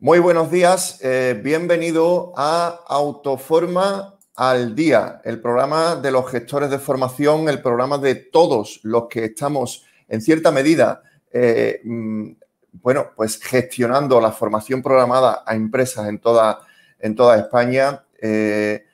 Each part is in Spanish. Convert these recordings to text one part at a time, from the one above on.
Muy buenos días, eh, bienvenido a Autoforma al Día, el programa de los gestores de formación, el programa de todos los que estamos en cierta medida, eh, mm, bueno, pues gestionando la formación programada a empresas en toda, en toda España. Eh,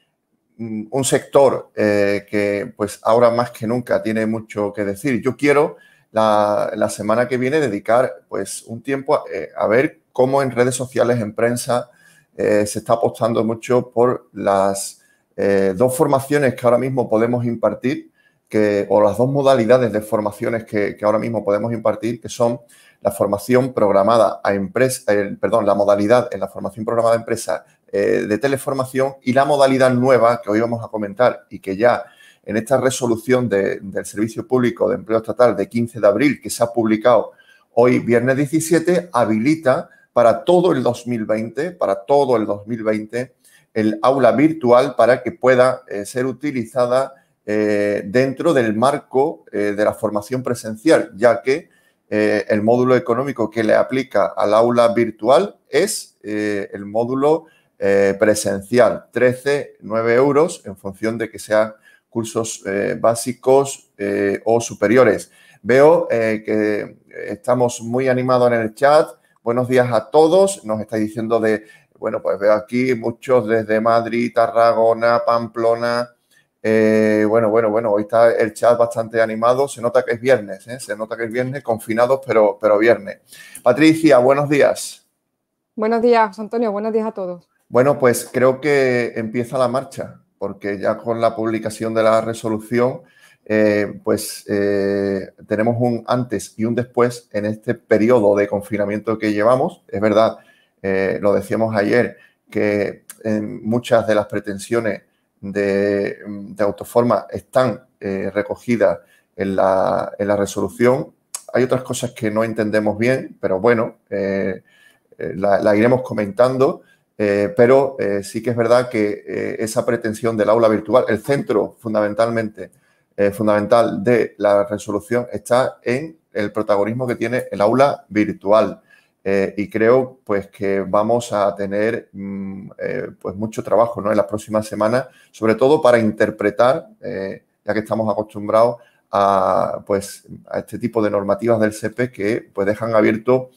mm, un sector que pues ahora más que nunca tiene mucho que decir. Yo quiero la, semana que viene dedicar pues un tiempo a ver cómo en redes sociales, en prensa, eh, se está apostando mucho por las eh, dos formaciones que ahora mismo podemos impartir, que, o las dos modalidades de formaciones que, ahora mismo podemos impartir, que son la formación programada a empresa, perdón, la modalidad en la formación programada a empresa eh, de teleformación y la modalidad nueva que hoy vamos a comentar y que ya en esta resolución del Servicio Público de Empleo Estatal de 15 de abril que se ha publicado hoy viernes 17, habilita para todo el 2020, para todo el 2020, el aula virtual para que pueda eh, ser utilizada eh, dentro del marco eh, de la formación presencial, ya que el módulo económico que le aplica al aula virtual es el módulo presencial, 13, 9 euros en función de que sean cursos básicos o superiores. Veo que estamos muy animados en el chat. Buenos días a todos. Nos estáis diciendo de, bueno, pues veo aquí muchos desde Madrid, Tarragona, Pamplona. Eh, bueno, bueno, bueno, hoy está el chat bastante animado. Se nota que es viernes, ¿eh? se nota que es viernes, confinados, pero, pero viernes. Patricia, buenos días. Buenos días, Antonio. Buenos días a todos. Bueno, pues creo que empieza la marcha, porque ya con la publicación de la resolución eh, pues eh, tenemos un antes y un después en este periodo de confinamiento que llevamos. Es verdad, eh, lo decíamos ayer, que muchas de las pretensiones de, autoforma están recogidas en la, resolución. Hay otras cosas que no entendemos bien, pero bueno, la, la, iremos comentando. pero sí que es verdad que esa pretensión del aula virtual, el centro fundamentalmente eh, fundamental de la resolución está en el protagonismo que tiene el aula virtual. Eh, y creo pues que vamos a tener mm, eh, pues mucho trabajo ¿no? en las próximas semanas, sobre todo para interpretar, ya que estamos acostumbrados a, pues, a este tipo de normativas del CP que pues, dejan abierto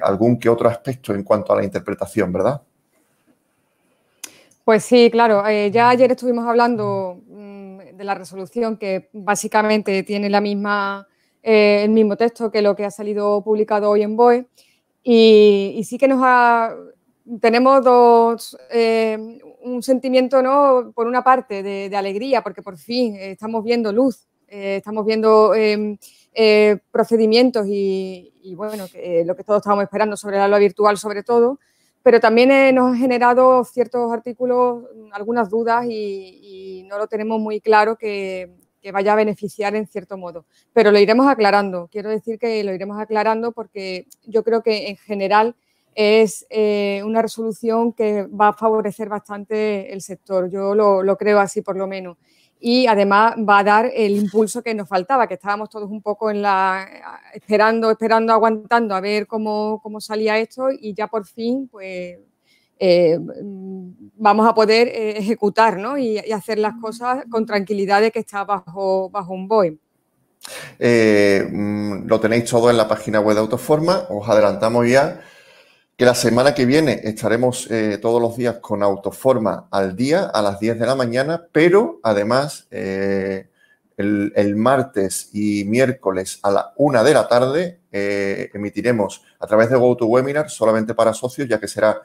algún que otro aspecto en cuanto a la interpretación, ¿verdad? Pues sí, claro. ya ayer estuvimos hablando de la resolución, que básicamente tiene la misma, eh, el mismo texto que lo que ha salido publicado hoy en BOE. Y, sí que nos ha, tenemos dos, eh, un sentimiento, ¿no? por una parte, de, alegría, porque por fin eh, estamos viendo luz, estamos viendo em, procedimientos y, y bueno, lo que todos estábamos esperando sobre la aula virtual sobre todo pero también eh, nos han generado ciertos artículos, mm, algunas dudas y, no lo tenemos muy claro que, vaya a beneficiar en cierto modo. Pero lo iremos aclarando, quiero decir que lo iremos aclarando porque yo creo que en general es eh, una resolución que va a favorecer bastante el sector, yo lo creo así por lo menos y además va a dar el impulso que nos faltaba, que estábamos todos un poco en la esperando, esperando, aguantando a ver cómo, salía esto y ya por fin, pues eh, vamos a poder eh, ejecutar y, hacer las cosas con tranquilidad de que está bajo, bajo un BOE. Eh, mm, lo tenéis todo en la página web de Autoforma, os adelantamos ya que la semana que viene estaremos eh, todos los días con Autoforma al día a las 10 de la mañana, pero además eh, el, martes y miércoles a la 1 de la tarde eh, emitiremos a través de GoToWebinar solamente para socios, ya que será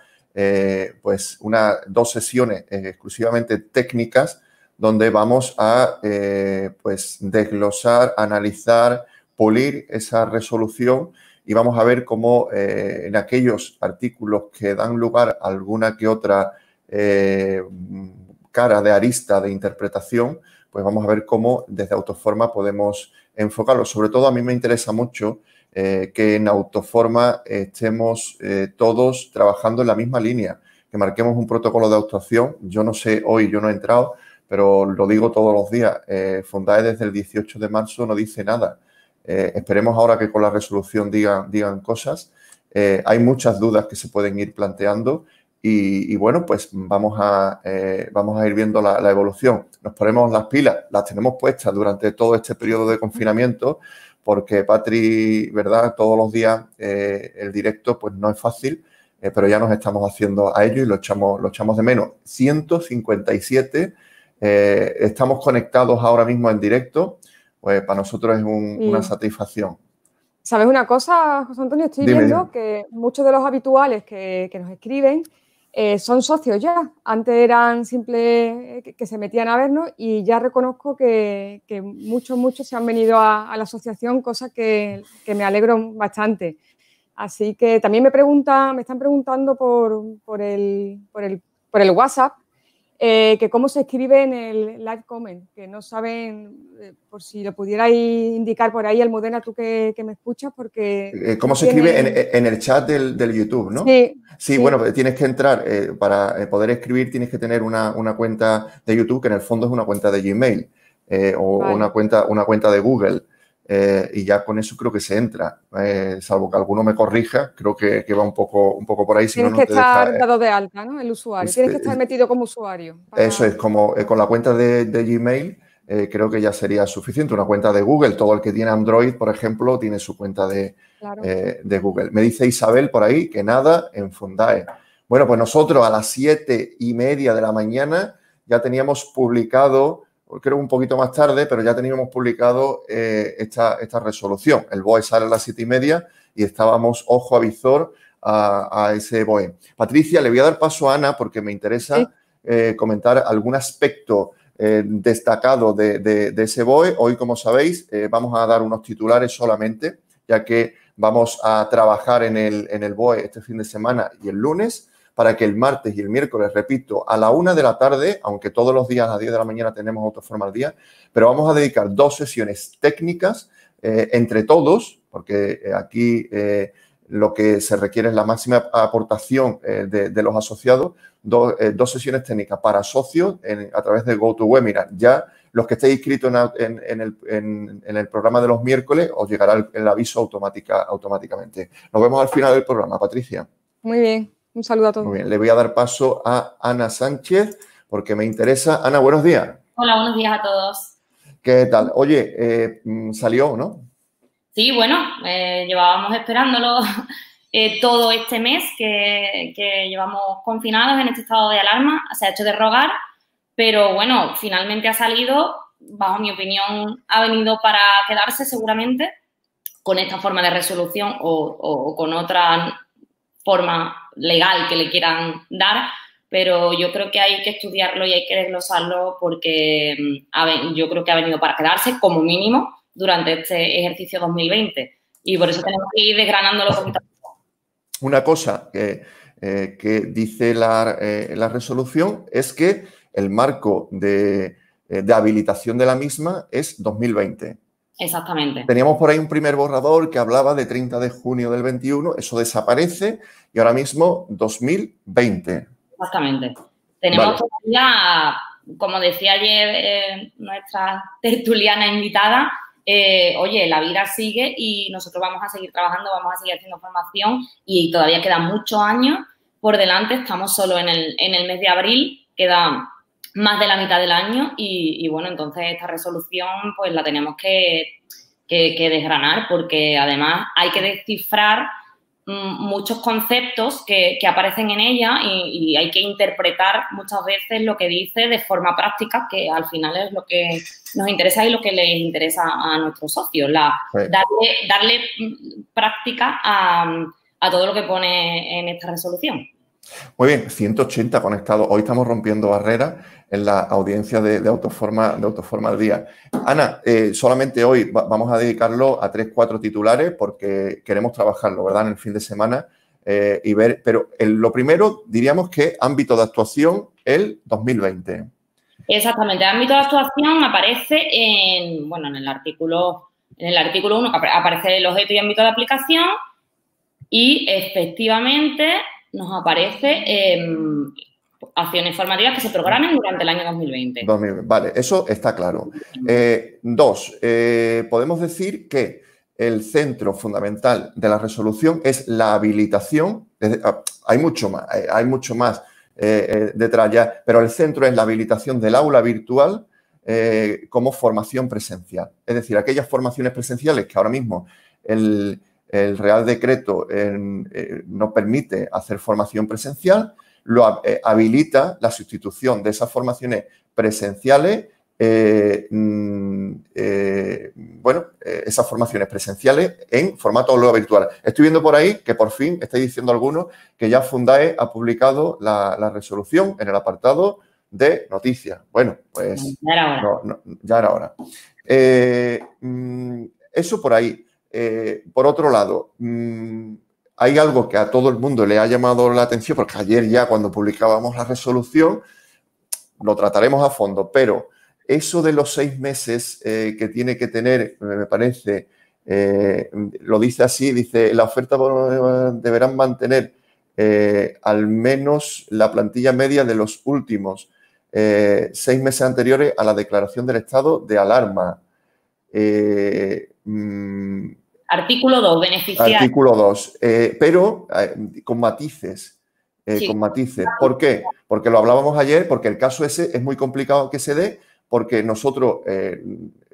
pues una, dos sesiones exclusivamente técnicas donde vamos a pues desglosar, analizar, pulir esa resolución y vamos a ver cómo eh, en aquellos artículos que dan lugar a alguna que otra eh, cara de arista de interpretación, pues vamos a ver cómo desde Autoforma podemos enfocarlo. Sobre todo a mí me interesa mucho eh, que en Autoforma estemos todos trabajando en la misma línea, que marquemos un protocolo de actuación. Yo no sé, hoy yo no he entrado, pero lo digo todos los días. Fundae desde el 18 de marzo no dice nada eh, esperemos ahora que con la resolución digan, digan cosas. Eh, hay muchas dudas que se pueden ir planteando y, bueno, pues vamos a, eh, vamos a ir viendo la, evolución. Nos ponemos las pilas, las tenemos puestas durante todo este periodo de confinamiento porque Patri, ¿verdad? Todos los días el directo pues no es fácil, pero ya nos estamos haciendo a ello y lo echamos, lo echamos de menos. 157 estamos conectados ahora mismo en directo pues para nosotros es una satisfacción. ¿Sabes una cosa, José Antonio? Estoy viendo que muchos de los habituales que, nos escriben eh, son socios ya. Antes eran simples eh, que, se metían a vernos y ya reconozco que, muchos, muchos se han venido a, la asociación, cosa que, me alegro bastante. Así que también me preguntan, me están preguntando por, por, el, por, el, por el WhatsApp eh, que cómo se escribe en el live comment, que no saben, eh, por si lo pudierais indicar por ahí, Almudena, tú que, que me escuchas, porque... Eh, ¿Cómo se escribe en, el chat del, YouTube, no? Sí. Sí, bueno, tienes que entrar, para poder escribir tienes que tener una, cuenta de YouTube, que en el fondo es una cuenta de Gmail o una, cuenta, una cuenta de Google. Eh, y ya con eso creo que se entra. Eh, salvo que alguno me corrija, creo que, va un poco, un poco por ahí. Tienes que estar eh. dado de alta, ¿no? El usuario. Tienes que este, estar metido como usuario. Eso es, como con la cuenta de, Gmail. creo que ya sería suficiente. Una cuenta de Google, todo el que tiene Android, por ejemplo, tiene su cuenta de, de Google. Me dice Isabel por ahí que nada en Fundae. Bueno, pues nosotros a las siete y media de la mañana ya teníamos publicado creo un poquito más tarde, pero ya teníamos publicado eh, esta, resolución. El BOE sale a las siete y media y estábamos ojo a visor a, ese BOE. Patricia, le voy a dar paso a Ana porque me interesa eh, comentar algún aspecto eh, destacado de, ese BOE. Hoy, como sabéis, vamos a dar unos titulares solamente, ya que vamos a trabajar en el, en el BOE este fin de semana y el lunes para que el martes y el miércoles, repito, a la una de la tarde, aunque todos los días a las 10 de la mañana tenemos otra forma al día, pero vamos a dedicar dos sesiones técnicas eh, entre todos, porque eh, aquí eh, lo que se requiere es la máxima aportación de, los asociados, dos sesiones técnicas para socios a través de GoToWebinar. Ya los que estéis inscritos en, el, programa de los miércoles os llegará el, el aviso automática, automáticamente. Nos vemos al final del programa, Patricia. Muy bien. Un saludo a todos. Muy bien, le voy a dar paso a Ana Sánchez porque me interesa. Ana, buenos días. Hola, buenos días a todos. ¿Qué tal? Oye, eh, mm, salió, ¿no? Sí, bueno, eh, llevábamos esperándolo eh, todo este mes que, llevamos confinados en este estado de alarma. Se ha hecho de rogar, pero bueno, finalmente ha salido. Bajo mi opinión, ha venido para quedarse seguramente con esta forma de resolución o con otra forma legal que le quieran dar, pero yo creo que hay que estudiarlo y hay que desglosarlo porque mm, yo creo que ha venido para quedarse como mínimo durante este ejercicio 2020 y por eso tenemos que ir desgranándolo Una cosa que, eh, dice eh, la, resolución es que el marco de eh, habilitación de la misma es 2020 Exactamente. Teníamos por ahí un primer borrador que hablaba de 30 de junio del 21, eso desaparece y ahora mismo 2020. Exactamente. Tenemos todavía, como decía ayer eh, nuestra tertuliana invitada, eh, oye, la vida sigue y nosotros vamos a seguir trabajando, vamos a seguir haciendo formación y todavía quedan muchos años por delante, estamos solo en el, en el mes de abril, quedan más de la mitad del año y, bueno, entonces esta resolución pues la tenemos que, que, desgranar porque además hay que descifrar mm, muchos conceptos que, aparecen en ella y, hay que interpretar muchas veces lo que dice de forma práctica, que al final es lo que nos interesa y lo que les interesa a nuestros socios, darle, darle, mm, práctica a, a todo lo que pone en esta resolución. Muy bien, 180 conectados. Hoy estamos rompiendo barreras en la audiencia de, Autoforma, de Autoforma al Día. Ana, eh, solamente hoy vamos a dedicarlo a tres, cuatro titulares porque queremos trabajarlo, ¿verdad? En el fin de semana eh, y ver. Pero lo primero diríamos que ámbito de actuación el 2020. Exactamente, ámbito de actuación aparece en, bueno, en el artículo, en el artículo 1 aparece el objeto y ámbito de aplicación y efectivamente nos aparece em, acciones formativas que se programen durante el año 2020. vale, eso está claro. Eh, dos, eh, podemos decir que el centro fundamental de la resolución es la habilitación. Ah, hay mucho más, eh, hay mucho más detrás pero el centro es la habilitación del aula virtual como formación presencial. Es decir, aquellas formaciones presenciales que ahora mismo el, el Real Decreto eh, eh, no permite hacer formación presencial, lo eh, habilita la sustitución de esas formaciones presenciales, mm, bueno, esas formaciones presenciales en formato lo virtual. Estoy viendo por ahí que por fin estáis diciendo algunos que ya Fundae ha publicado la, resolución en el apartado de noticias. Bueno, pues ya era ya era hora. Mm, eso por ahí. Eh, por otro lado, mm, hay algo que a todo el mundo le ha llamado la atención, porque ayer ya cuando publicábamos la resolución, lo trataremos a fondo, pero eso de los seis meses eh, que tiene que tener, me parece, eh, lo dice así, dice, la oferta deberán mantener al menos la plantilla media de los últimos seis meses anteriores a la declaración del estado de alarma. Mm, Artículo 2, beneficiar. Artículo 2, eh, pero eh, con matices. Eh, con matices. ¿Por qué? Porque lo hablábamos ayer, porque el caso ese es muy complicado que se dé, porque nosotros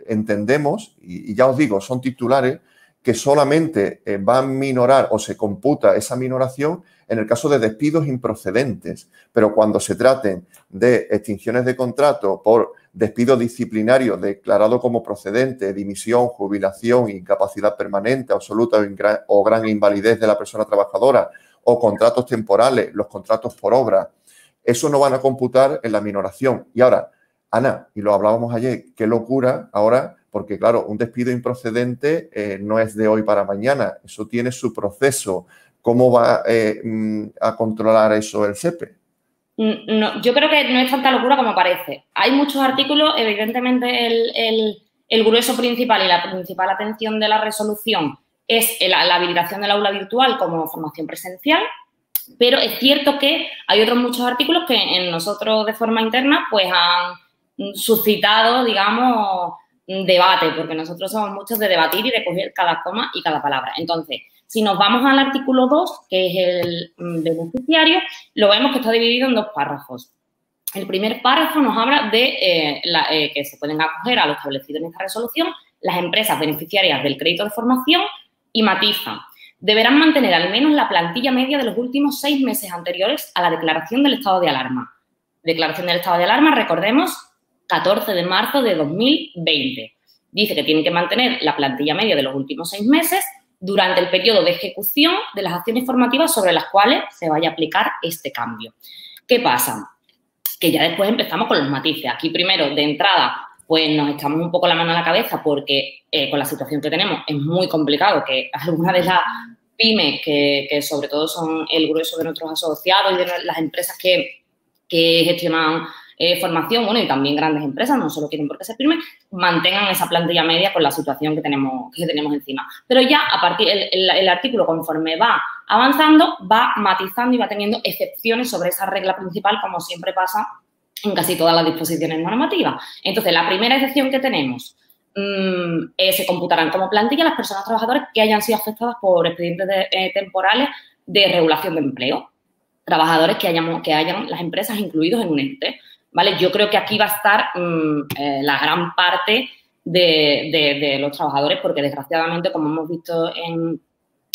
entendemos, y, ya os digo, son titulares, que solamente van a minorar o se computa esa minoración en el caso de despidos improcedentes. Pero cuando se traten de extinciones de contrato por despido disciplinario declarado como procedente, dimisión, jubilación, incapacidad permanente, absoluta o, gran, invalidez de la persona trabajadora, o contratos temporales, los contratos por obra, eso no van a computar en la minoración. Y ahora, Ana, y lo hablábamos ayer, qué locura ahora, porque claro, un despido improcedente eh, no es de hoy para mañana, eso tiene su proceso. ¿Cómo va eh, mm, a controlar eso el CEPE? yo creo que no es tanta locura como parece. Hay muchos artículos, evidentemente el, grueso principal y la principal atención de la resolución es la, habilitación del aula virtual como formación presencial, pero es cierto que hay otros muchos artículos que en nosotros de forma interna pues han suscitado, digamos, debate, porque nosotros somos muchos de debatir y de coger cada coma y cada palabra. Entonces, si nos vamos al artículo 2, que es el beneficiario, mm, lo vemos que está dividido en dos párrafos. El primer párrafo nos habla de eh, eh, que se pueden acoger a lo establecido en esta resolución las empresas beneficiarias del crédito de formación y matiza. Deberán mantener al menos la plantilla media de los últimos seis meses anteriores a la declaración del estado de alarma. Declaración del estado de alarma, recordemos, 14 de marzo de 2020. Dice que tienen que mantener la plantilla media de los últimos seis meses durante el periodo de ejecución de las acciones formativas sobre las cuales se vaya a aplicar este cambio. ¿Qué pasa? Que ya después empezamos con los matices. Aquí primero, de entrada, pues nos echamos un poco la mano a la cabeza porque eh, con la situación que tenemos es muy complicado que algunas de las pymes, que, sobre todo son el grueso de nuestros asociados y de las empresas que gestionan eh, formación, bueno, y también grandes empresas, no solo quieren porque se firme, mantengan esa plantilla media con la situación que tenemos, que tenemos encima. Pero ya a partir, el, artículo conforme va avanzando, va matizando y va teniendo excepciones sobre esa regla principal, como siempre pasa en casi todas las disposiciones normativas. Entonces, la primera excepción que tenemos, mm, eh, se computarán como plantilla las personas trabajadoras que hayan sido afectadas por expedientes eh, temporales de regulación de empleo, trabajadores que, hayamos, que hayan las empresas incluidos en un ente. Yo creo que aquí va a estar mm, eh, la gran parte de, los trabajadores, porque desgraciadamente, como hemos visto en,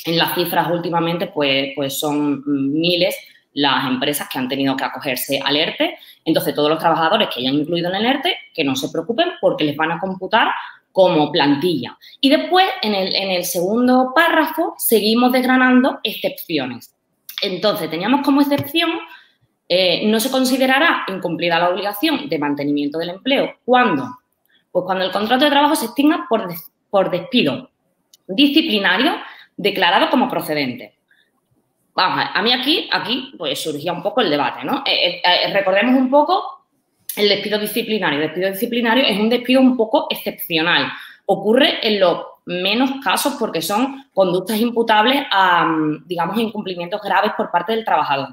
las cifras últimamente, pues, pues son mm, miles las empresas que han tenido que acogerse al ERTE. Entonces, todos los trabajadores que ya han incluido en el ERTE, que no se preocupen porque les van a computar como plantilla. Y después, en el, en el segundo párrafo, seguimos desgranando excepciones. Entonces, teníamos como excepción eh, no se considerará incumplida la obligación de mantenimiento del empleo. ¿Cuándo? Pues cuando el contrato de trabajo se extinga por, por despido disciplinario declarado como procedente. Vamos, a, mí aquí, aquí pues surgía un poco el debate, ¿no? Eh, eh, recordemos un poco el despido disciplinario. El despido disciplinario es un despido un poco excepcional. Ocurre en los menos casos porque son conductas imputables a, digamos, incumplimientos graves por parte del trabajador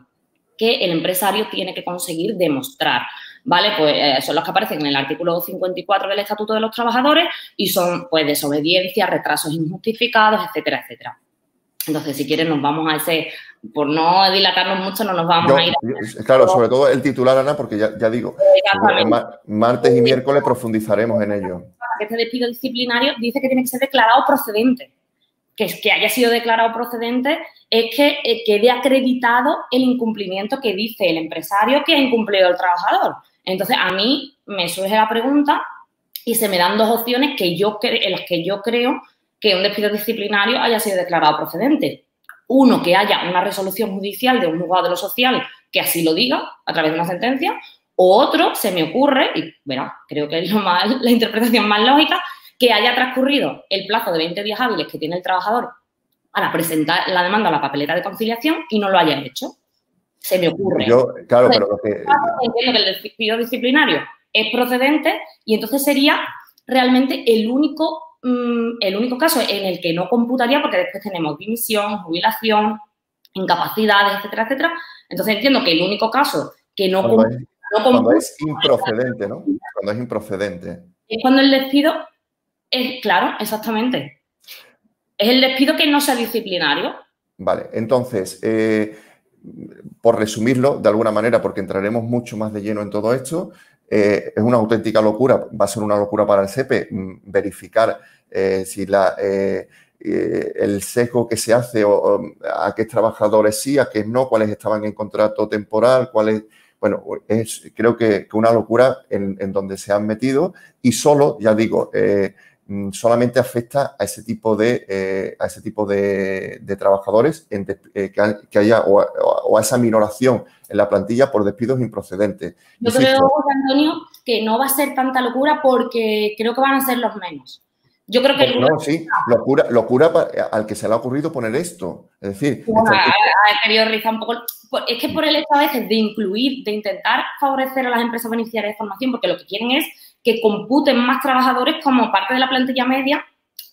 que el empresario tiene que conseguir demostrar. ¿Vale? Pues eh, son los que aparecen en el artículo 54 del Estatuto de los Trabajadores y son pues desobediencia, retrasos injustificados, etcétera, etcétera. Entonces, si quieren, nos vamos a ese, por no dilatarnos mucho, no nos vamos a ir. claro, sobre todo el titular, Ana, porque ya, ya digo, martes y miércoles profundizaremos en ello. Este despido disciplinario dice que tiene que ser declarado procedente que, que haya sido declarado procedente es que eh, quede acreditado el incumplimiento que dice el empresario que ha incumplido el trabajador. Entonces, a mí me surge la pregunta y se me dan dos opciones que yo en las que yo creo que un despido disciplinario haya sido declarado procedente. Uno, que haya una resolución judicial de un juzgado de lo social que así lo diga a través de una sentencia. O otro, se me ocurre, y bueno, creo que es lo más, la interpretación más lógica, que haya transcurrido el plazo de 20 días hábiles que tiene el trabajador para presentar la demanda a la papeleta de conciliación y no lo haya hecho. Se me ocurre. Yo, claro, pero lo que... Pues, entiendo que el despido disciplinario es procedente y entonces sería realmente el único, mm, el único caso en el que no computaría porque después tenemos dimisión, jubilación, incapacidades, etcétera, etcétera. Entonces entiendo que el único caso que no, computaría... cuando es improcedente, ¿no? Cuando es improcedente. Es cuando el despido es, claro, exactamente. Es el despido que no sea disciplinario. Vale, entonces, eh, por resumirlo de alguna manera, porque entraremos mucho más de lleno en todo esto, eh, es una auténtica locura, va a ser una locura para el SEPE mm, verificar eh, si la, el sesgo que se hace a qué trabajadores sí, a qué no, cuáles estaban en contrato temporal, cuáles... Bueno, es creo que, una locura en, en, donde se han metido y solo, ya digo, Mm, solamente afecta a ese tipo de, eh, a ese tipo de, trabajadores eh, que, haya o a, esa minoración en la plantilla por despidos improcedentes. Yo creo, Antonio, que no va a ser tanta locura porque creo que van a ser los menos. Yo creo que... Pues no, sí, locura, locura eh, al que se le ha ocurrido poner esto. Es decir... un poco... Pues, es que por el hecho a veces de incluir, de intentar favorecer a las empresas beneficiarias de formación, porque lo que quieren es que computen más trabajadores como parte de la plantilla media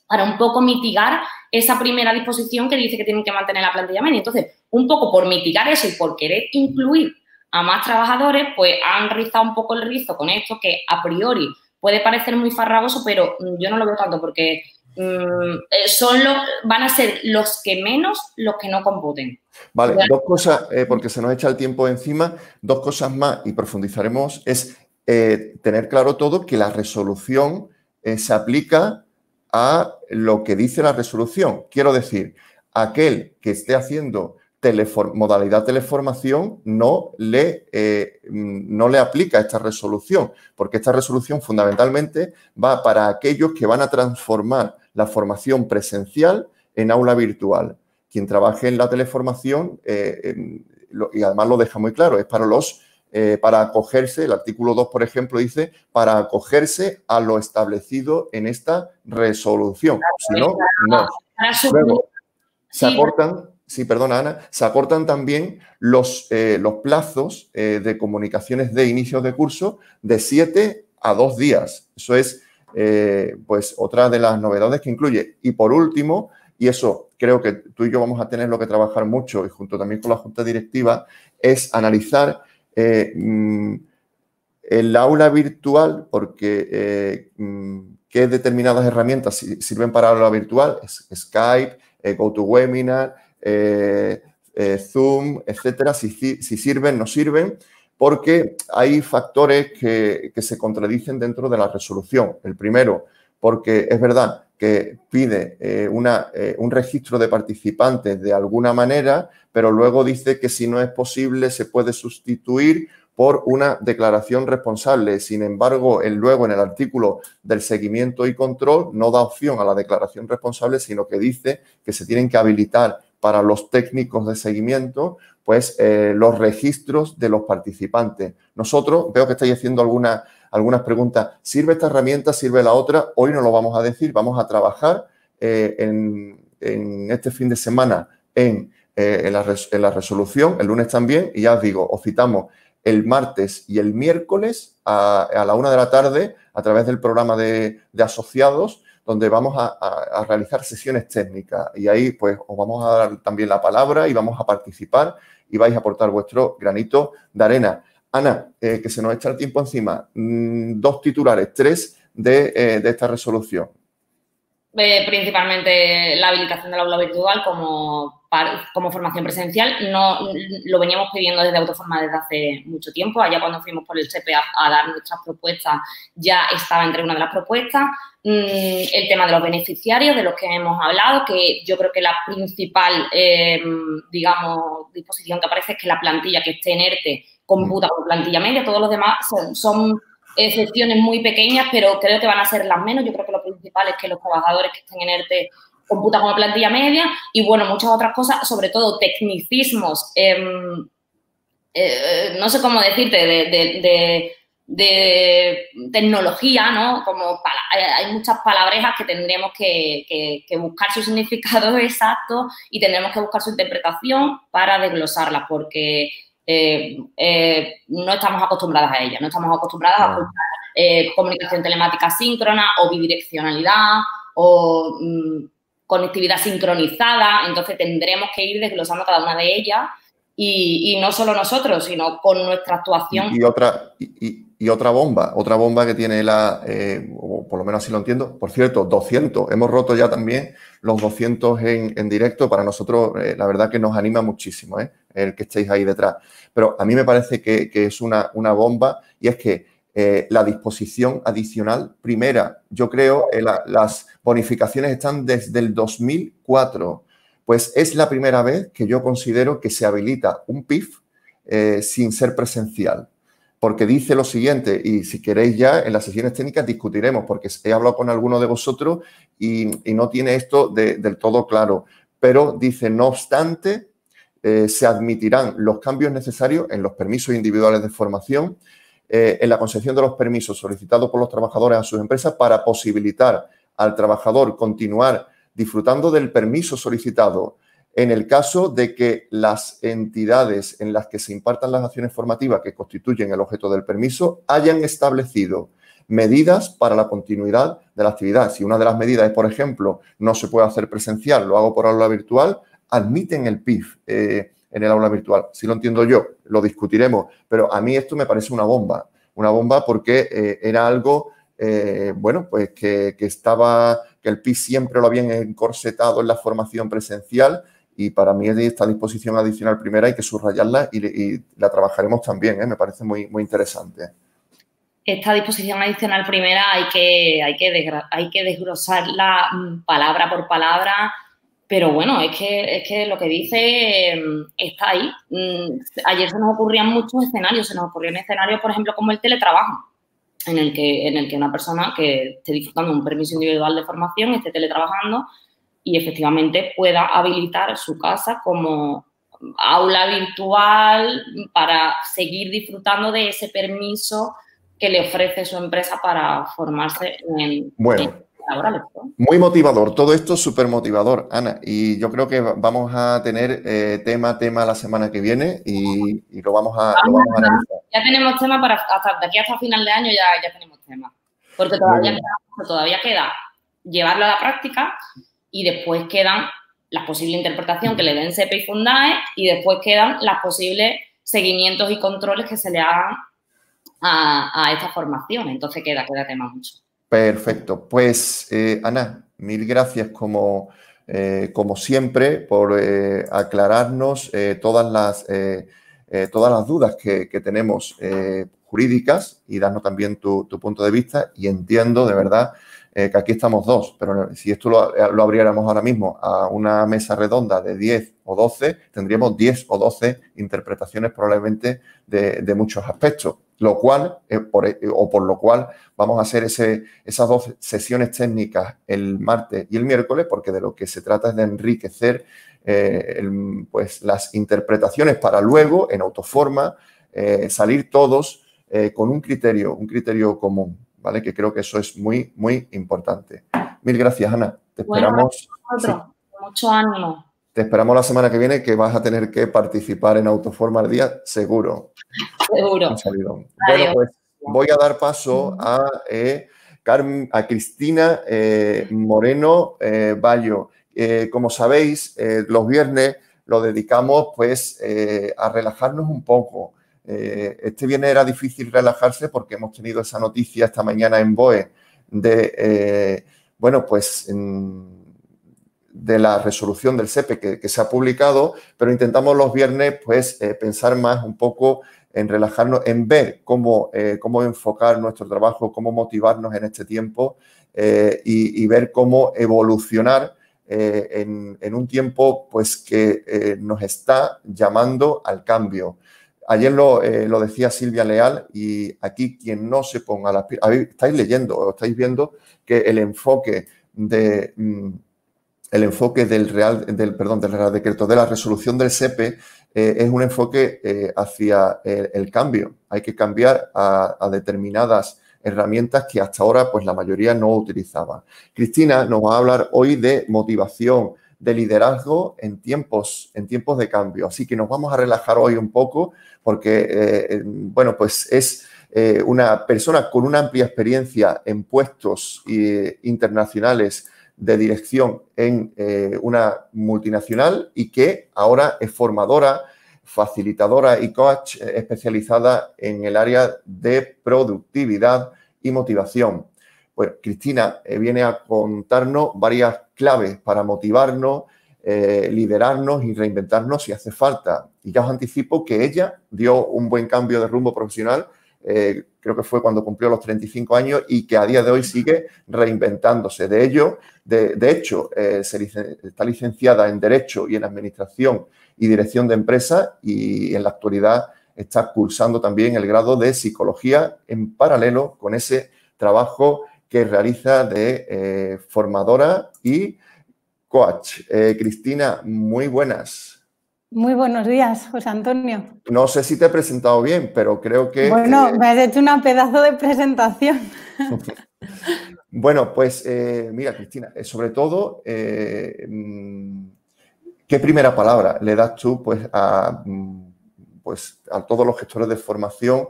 para un poco mitigar esa primera disposición que dice que tienen que mantener la plantilla media. Entonces, un poco por mitigar eso y por querer incluir a más trabajadores, pues han rizado un poco el rizo con esto que a priori puede parecer muy farragoso, pero mm, yo no lo veo tanto porque mm, eh, son los, van a ser los que menos los que no computen. Vale, dos cosas, eh, porque se nos echa el tiempo encima, dos cosas más y profundizaremos, es eh, tener claro todo que la resolución eh, se aplica a lo que dice la resolución. Quiero decir, aquel que esté haciendo modalidad teleformación no le, eh, mm, no le aplica esta resolución, porque esta resolución fundamentalmente va para aquellos que van a transformar la formación presencial en aula virtual. Quien trabaje en la teleformación, em, y además lo deja muy claro, es para los eh, para acogerse, el artículo 2, por ejemplo, dice, para acogerse a lo establecido en esta resolución. Si no, no. Luego, se acortan... sí, perdona Ana, se acortan también los, eh, los plazos eh, de comunicaciones de inicios de curso de 7 a 2 días. Eso es, pues, otra de las novedades que incluye. Y por último, y eso creo que tú y yo vamos a tener lo que trabajar mucho, y junto también con la Junta Directiva, es analizar eh, mm, el aula virtual, porque eh, mm, qué determinadas herramientas sirven para aula virtual, Skype, eh, GoToWebinar, Zoom, etcétera, si, si, sirven, no sirven, porque hay factores que, que se contradicen dentro de la resolución. El primero, porque es verdad que pide eh, eh, un registro de participantes de alguna manera, pero luego dice que si no es posible se puede sustituir por una declaración responsable. Sin embargo, luego en el artículo del seguimiento y control no da opción a la declaración responsable, sino que dice que se tienen que habilitar para los técnicos de seguimiento, pues eh, los registros de los participantes. Nosotros, veo que estáis haciendo algunas preguntas, ¿sirve esta herramienta, sirve la otra? Hoy no lo vamos a decir, vamos a trabajar eh, en, este fin de semana eh, en, la resolución, el lunes también, y ya os digo, os citamos el martes y el miércoles a, la una de la tarde a través del programa de asociados donde vamos a, realizar sesiones técnicas y ahí pues os vamos a dar también la palabra y vamos a participar y vais a aportar vuestro granito de arena. Ana, eh, que se nos echa el tiempo encima, mm, dos titulares, tres de, eh, esta resolución. Eh, principalmente la habilitación del aula virtual como como formación presencial, no lo veníamos pidiendo desde Autoforma desde hace mucho tiempo. Allá cuando fuimos por el CPA a dar nuestras propuestas, ya estaba entre una de las propuestas. Mm, el tema de los beneficiarios, de los que hemos hablado, que yo creo que la principal, em, digamos, disposición que aparece es que la plantilla que esté en ERTE computa como plantilla media. Todos los demás son, son excepciones muy pequeñas, pero creo que van a ser las menos. Yo creo que lo principal es que los trabajadores que estén en ERTE computa como plantilla media y bueno, muchas otras cosas, sobre todo tecnicismos, em, eh, no sé cómo decirte, de, tecnología, ¿no? Como eh, hay muchas palabrejas que tendremos que, buscar su significado exacto y tendremos que buscar su interpretación para desglosarlas, porque eh, no estamos acostumbradas a ellas, no estamos acostumbradas a buscar comunicación telemática síncrona o bidireccionalidad o... Mm, conectividad sincronizada, entonces tendremos que ir desglosando cada una de ellas y, no solo nosotros, sino con nuestra actuación. Y, otra, y, otra bomba, otra bomba que tiene la, eh, por lo menos así lo entiendo, por cierto, 200, hemos roto ya también los 200 en, directo, para nosotros eh, la verdad que nos anima muchísimo eh, el que estéis ahí detrás, pero a mí me parece que, que es una, una bomba y es que eh, la disposición adicional primera. Yo creo que eh, las bonificaciones están desde el 2004, pues es la primera vez que yo considero que se habilita un PIF eh, sin ser presencial, porque dice lo siguiente, y si queréis ya en las sesiones técnicas discutiremos, porque he hablado con alguno de vosotros y, no tiene esto del todo claro, pero dice, no obstante, se admitirán los cambios necesarios en los permisos individuales de formación, eh, en la concesión de los permisos solicitados por los trabajadores a sus empresas para posibilitar al trabajador continuar disfrutando del permiso solicitado en el caso de que las entidades en las que se impartan las acciones formativas que constituyen el objeto del permiso hayan establecido medidas para la continuidad de la actividad. Si una de las medidas es, por ejemplo, no se puede hacer presencial, lo hago por aula virtual, admiten el PIF. Eh, en el aula virtual. Si lo entiendo yo, lo discutiremos, pero a mí esto me parece una bomba, una bomba porque eh, era algo, eh, bueno, pues que, estaba, que el PIS siempre lo habían encorsetado en la formación presencial y para mí es esta disposición adicional primera hay que subrayarla y, la trabajaremos también, ¿eh? me parece muy, muy interesante. Esta disposición adicional primera hay que, hay que, hay mm, palabra por palabra pero bueno, es que, lo que dice em, está ahí. Mm, ayer se nos ocurrían muchos escenarios, se nos ocurrió un escenario, por ejemplo, como el teletrabajo, en el que, en el que una persona que esté disfrutando un permiso individual de formación esté teletrabajando y efectivamente pueda habilitar su casa como aula virtual para seguir disfrutando de ese permiso que le ofrece su empresa para formarse en... Bueno, Ah, pues, Muy motivador, todo esto súper motivador, Ana. Y yo creo que vamos a tener eh, tema, tema la semana que viene y, lo vamos a, Ya tenemos tema para hasta de aquí hasta final de año ya, tenemos tema. Porque todavía queda, todavía queda llevarlo a la práctica y después quedan las posibles interpretaciones que le den CEPE y FUNDAE y después quedan las posibles seguimientos y controles que se le hagan a, esta formación Entonces queda, queda tema mucho. Perfecto. Pues, eh, Ana, mil gracias como, eh, siempre por eh, aclararnos todas, las, todas las dudas que, tenemos jurídicas y darnos también tu, tu, punto de vista. Y entiendo, de verdad, eh, que aquí estamos dos, pero si esto eh, lo, abriéramos ahora mismo a una mesa redonda de 10 o 12, tendríamos 10 o 12 interpretaciones probablemente de, muchos aspectos, lo cual, eh, o por lo cual vamos a hacer esas dos sesiones técnicas el martes y el miércoles, porque de lo que se trata es de enriquecer pues, las interpretaciones para luego, en autoforma, salir todos con un criterio, un criterio común. ¿vale? Que creo que eso es muy, muy importante. Mil gracias, Ana. Te esperamos. Mucho ánimo. Te esperamos la semana que viene que vas a tener que participar en Autoforma al día, seguro. Seguro. Bueno, pues voy a dar paso a, eh, a Cristina eh, Moreno eh, eh, como sabéis, los viernes lo dedicamos pues a relajarnos un poco, eh, este viernes era difícil relajarse porque hemos tenido esa noticia esta mañana en BOE de, eh, bueno, pues de la resolución del SEPE que, se ha publicado, pero intentamos los viernes pues eh, pensar más un poco en relajarnos, en ver cómo, enfocar nuestro trabajo, cómo motivarnos en este tiempo y, ver cómo evolucionar en, en, un tiempo pues que nos está llamando al cambio. Ayer eh, lo, decía Silvia Leal y aquí quien no se ponga las pilas, estáis leyendo o estáis viendo que el enfoque de... Mm, el enfoque del Real, del, perdón, del Decreto, de la resolución del SEPE, eh, es un enfoque eh, hacia el, cambio. Hay que cambiar a, determinadas herramientas que hasta ahora pues la mayoría no utilizaba. Cristina nos va a hablar hoy de motivación, de liderazgo en tiempos, en tiempos de cambio. Así que nos vamos a relajar hoy un poco porque, eh, bueno, pues es eh, una persona con una amplia experiencia en puestos eh, internacionales de dirección en una multinacional y que ahora es formadora, facilitadora y coach especializada en el área de productividad y motivación. Pues Cristina eh, viene a contarnos varias claves para motivarnos, eh, liderarnos y reinventarnos si hace falta. Y ya os anticipo que ella dio un buen cambio de rumbo profesional, eh, creo que fue cuando cumplió los 35 años y que a día de hoy sigue reinventándose. De ello, de, hecho, está licenciada en Derecho y en Administración y Dirección de Empresas y en la actualidad está cursando también el grado de Psicología en paralelo con ese trabajo que realiza de eh, formadora y coach. Eh, Cristina, muy buenas. Muy buenos días, José Antonio. No sé si te he presentado bien, pero creo que... Bueno, eh, me has hecho un pedazo de presentación. bueno, pues mira, Cristina, sobre todo, mm, ¿qué primera palabra le das tú pues, mm, pues, a todos los gestores de formación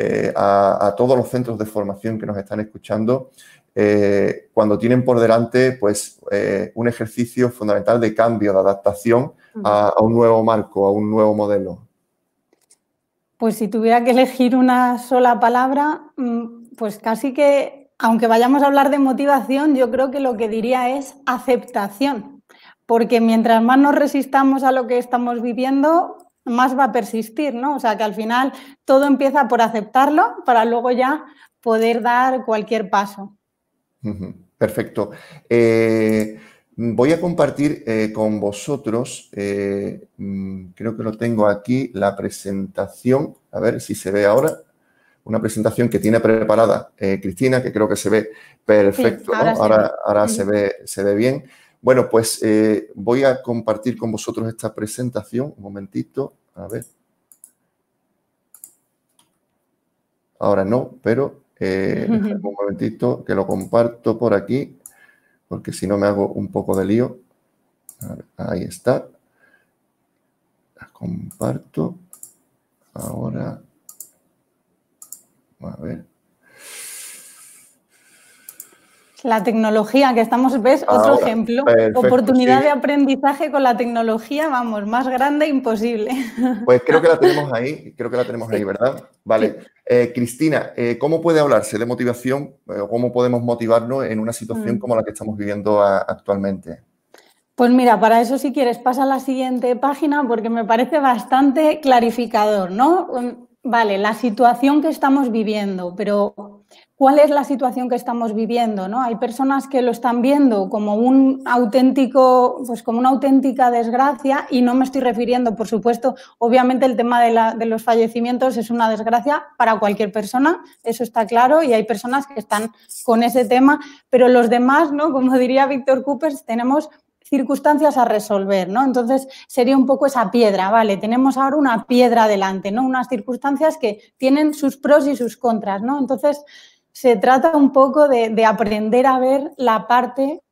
eh, a, todos los centros de formación que nos están escuchando eh, cuando tienen por delante pues, eh, un ejercicio fundamental de cambio, de adaptación a, a, un nuevo marco, a un nuevo modelo? Pues si tuviera que elegir una sola palabra, mm, pues casi que, aunque vayamos a hablar de motivación, yo creo que lo que diría es aceptación. Porque mientras más nos resistamos a lo que estamos viviendo, más va a persistir, ¿no? O sea, que al final todo empieza por aceptarlo para luego ya poder dar cualquier paso. Perfecto. Eh, voy a compartir eh, con vosotros, eh, mm, creo que lo tengo aquí, la presentación, a ver si se ve ahora, una presentación que tiene preparada Cristina, que creo que se ve perfecto, ahora, se, ve, se ve bien. Bueno, pues eh, voy a compartir con vosotros esta presentación. Un momentito, a ver. Ahora no, pero eh, un momentito que lo comparto por aquí, porque si no me hago un poco de lío. ahí está. La comparto. Ahora. A ver. La tecnología, que estamos, ves, otro ejemplo. Oportunidad de aprendizaje con la tecnología, vamos, más grande imposible. Pues creo que la tenemos ahí, creo que la tenemos ahí, ¿verdad? Vale. Eh, Cristina, eh, ¿cómo puede hablarse de motivación eh, cómo podemos motivarnos en una situación mm. como la que estamos viviendo actualmente? Pues mira, para eso si quieres pasa a la siguiente página porque me parece bastante clarificador, ¿no? Um, Vale, la situación que estamos viviendo, pero ¿cuál es la situación que estamos viviendo? ¿no? Hay personas que lo están viendo como un auténtico, pues como una auténtica desgracia, y no me estoy refiriendo, por supuesto, obviamente el tema de, la, de los fallecimientos es una desgracia para cualquier persona, eso está claro, y hay personas que están con ese tema, pero los demás, ¿no? Como diría Víctor Cooper, tenemos circunstancias a resolver, ¿no? Entonces sería un poco esa piedra, ¿vale? Tenemos ahora una piedra delante, ¿no? Unas circunstancias que tienen sus pros y sus contras, ¿no? Entonces se trata un poco de, aprender a ver la parte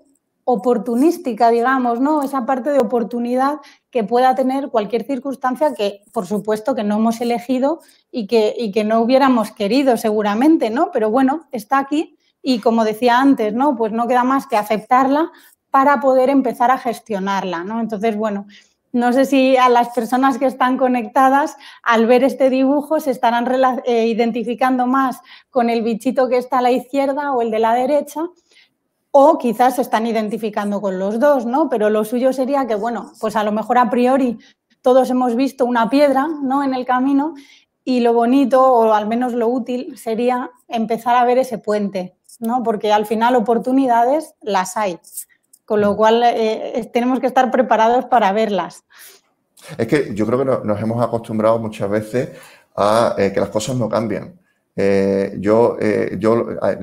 oportunística, digamos, ¿no? Esa parte de oportunidad que pueda tener cualquier circunstancia que, por supuesto, que no hemos elegido y que, y que no hubiéramos querido seguramente, ¿no? Pero bueno, está aquí y como decía antes, ¿no? Pues no queda más que aceptarla, para poder empezar a gestionarla, ¿no? Entonces, bueno, no sé si a las personas que están conectadas al ver este dibujo se estarán eh, identificando más con el bichito que está a la izquierda o el de la derecha, o quizás se están identificando con los dos, ¿no? Pero lo suyo sería que, bueno, pues a lo mejor a priori todos hemos visto una piedra, ¿no? En el camino y lo bonito, o al menos lo útil, sería empezar a ver ese puente, ¿no? Porque al final oportunidades las hay con lo cual eh, eh, tenemos que estar preparados para verlas. Es que yo creo que nos hemos acostumbrado muchas veces a eh, que las cosas no cambian. yo,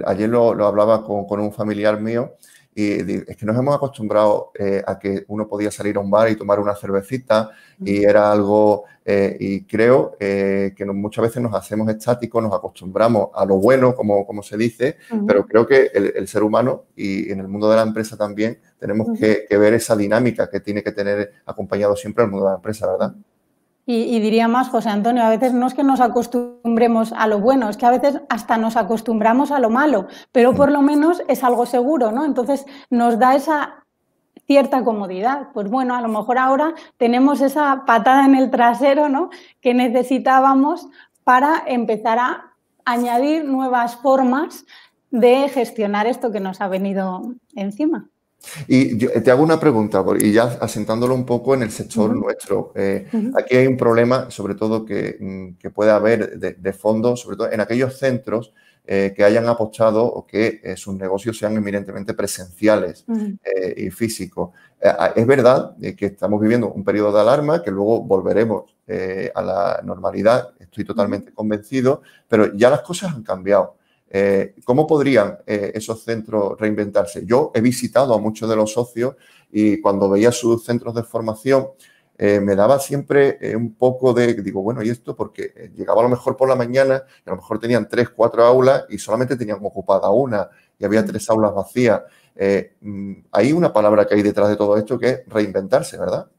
ayer lo, hablaba con, con, un familiar mío y es que nos hemos acostumbrado eh, a que uno podía salir a un bar y tomar una cervecita y era algo, eh, y creo eh, que muchas veces nos hacemos estáticos, nos acostumbramos a lo bueno, como, como se dice, pero creo que el, ser humano y en el mundo de la empresa también tenemos que, ver esa dinámica que tiene que tener acompañado siempre el mundo de la empresa, ¿verdad? Y, diría más, José Antonio, a veces no es que nos acostumbremos a lo bueno, es que a veces hasta nos acostumbramos a lo malo, pero por lo menos es algo seguro, ¿no? Entonces nos da esa cierta comodidad. Pues bueno, a lo mejor ahora tenemos esa patada en el trasero, ¿no? Que necesitábamos para empezar a añadir nuevas formas de gestionar esto que nos ha venido encima. Y eh, te hago una pregunta, y ya asentándolo un poco en el sector nuestro. Eh, aquí hay un problema, sobre todo, que, mm, puede haber de, fondo, sobre todo en aquellos centros eh, que hayan apostado o que sus negocios sean eminentemente presenciales y físicos. Ah, es verdad que estamos viviendo un periodo de alarma, que luego volveremos a la normalidad, estoy totalmente convencido, pero ya las cosas han cambiado. Eh, ¿Cómo podrían eh, esos centros reinventarse? Yo he visitado a muchos de los socios y cuando veía sus centros de formación eh, me daba siempre un poco de, digo, bueno, ¿y esto? Porque llegaba a lo mejor por la mañana y a lo mejor tenían tres, cuatro aulas y solamente tenían ocupada una y había mm. tres aulas vacías. Mm, hay una palabra que hay detrás de todo esto que es reinventarse, ¿verdad?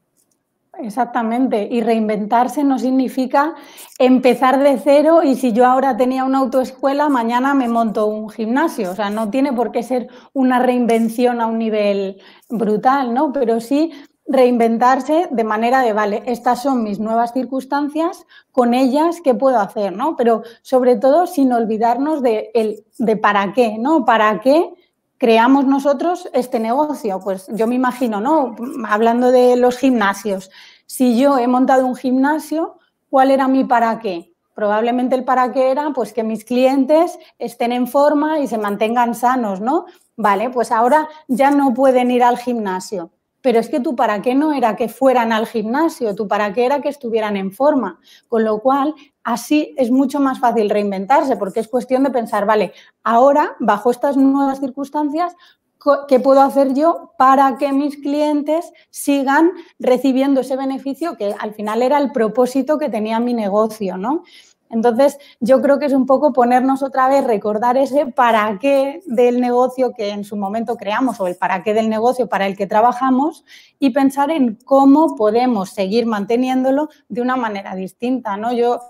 Exactamente, y reinventarse no significa empezar de cero y si yo ahora tenía una autoescuela, mañana me monto un gimnasio, o sea, no tiene por qué ser una reinvención a un nivel brutal, ¿no? Pero sí reinventarse de manera de, vale, estas son mis nuevas circunstancias, con ellas, ¿qué puedo hacer? ¿no? Pero sobre todo sin olvidarnos de, el, de para qué, ¿no? ¿Para qué creamos nosotros este negocio? Pues yo me imagino, ¿no? Hablando de los gimnasios, si yo he montado un gimnasio, ¿cuál era mi para qué? Probablemente el para qué era pues que mis clientes estén en forma y se mantengan sanos, ¿no? Vale, pues ahora ya no pueden ir al gimnasio pero es que tu para qué no era que fueran al gimnasio, tu para qué era que estuvieran en forma. Con lo cual, así es mucho más fácil reinventarse, porque es cuestión de pensar, vale, ahora, bajo estas nuevas circunstancias, ¿qué puedo hacer yo para que mis clientes sigan recibiendo ese beneficio que al final era el propósito que tenía mi negocio, ¿no? Entonces, yo creo que es un poco ponernos otra vez, recordar ese para qué del negocio que en su momento creamos o el para qué del negocio para el que trabajamos y pensar en cómo podemos seguir manteniéndolo de una manera distinta, ¿no? Yo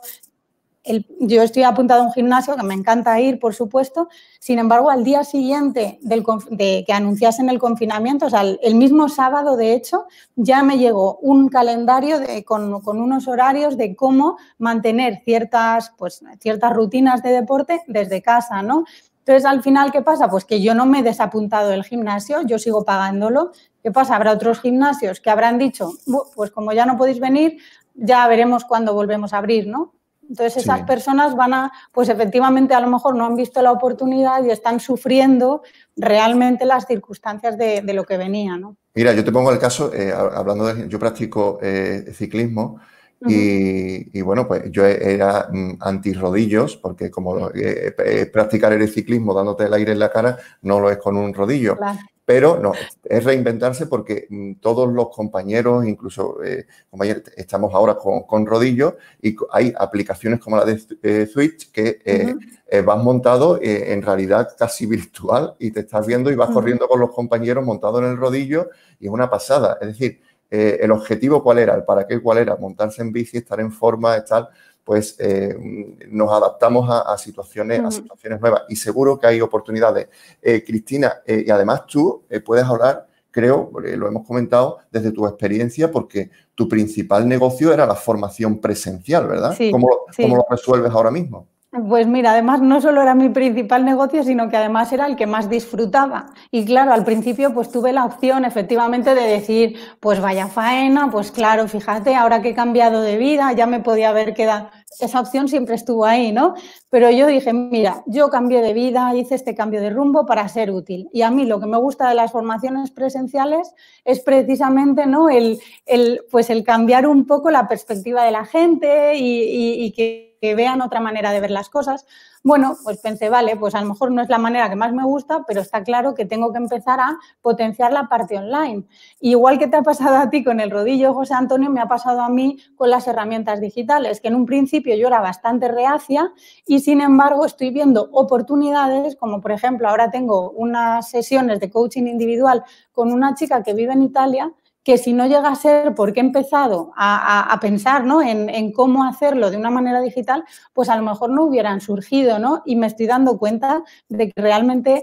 yo estoy apuntado a un gimnasio que me encanta ir, por supuesto. Sin embargo, al día siguiente de que anunciasen el confinamiento, o sea, el, mismo sábado, de hecho, ya me llegó un calendario con, unos horarios de cómo mantener ciertas, pues, ciertas rutinas de deporte desde casa, ¿no? Entonces, al final, ¿qué pasa? Pues que yo no me he desapuntado del gimnasio, yo sigo pagándolo. ¿Qué pasa? Habrá otros gimnasios que habrán dicho, pues como ya no podéis venir, ya veremos cuándo volvemos a abrir, ¿no? Entonces esas personas van a, pues efectivamente a lo mejor no han visto la oportunidad y están sufriendo realmente las circunstancias de, lo que venía, ¿no? Mira, yo te pongo el caso, eh, hablando de, yo practico eh, ciclismo y, bueno, pues yo e, era mm, anti-rodillos porque como eh, practicar el ciclismo dándote el aire en la cara no lo es con un rodillo. Claro. Pero no, es reinventarse porque mm, todos los compañeros, incluso eh, compañeros, estamos ahora con, con rodillos y hay aplicaciones como la de eh, Switch que eh, vas montado en realidad casi virtual y te estás viendo y vas corriendo con los compañeros montado en el rodillo y es una pasada. Es decir, el objetivo cuál era, el para qué cuál era, montarse en bici, estar en forma, estar pues eh, nos adaptamos a, situaciones, a situaciones nuevas. Y seguro que hay oportunidades. Eh, Cristina, eh, y además tú puedes hablar, creo, lo hemos comentado, desde tu experiencia, porque tu principal negocio era la formación presencial, ¿verdad? ¿Cómo, lo resuelves ahora mismo? Pues mira, además no solo era mi principal negocio, sino que además era el que más disfrutaba. Y claro, al principio pues tuve la opción efectivamente de decir, pues vaya faena, pues claro, fíjate, ahora que he cambiado de vida, ya me podía haber quedado. Esa opción siempre estuvo ahí, ¿no? Pero yo dije, mira, yo cambié de vida, hice este cambio de rumbo para ser útil. Y a mí lo que me gusta de las formaciones presenciales es precisamente, ¿no? El, pues el cambiar un poco la perspectiva de la gente y que que vean otra manera de ver las cosas. Bueno, pues pensé, vale, pues a lo mejor no es la manera que más me gusta, pero está claro que tengo que empezar a potenciar la parte online. igual que te ha pasado a ti con el rodillo, José Antonio, me ha pasado a mí con las herramientas digitales, que en un principio yo era bastante reacia y sin embargo estoy viendo oportunidades, como por ejemplo ahora tengo unas sesiones de coaching individual con una chica que vive en Italia que si no llega a ser porque he empezado a, pensar en, cómo hacerlo de una manera digital, pues a lo mejor no hubieran surgido, ¿no? Y me estoy dando cuenta de que realmente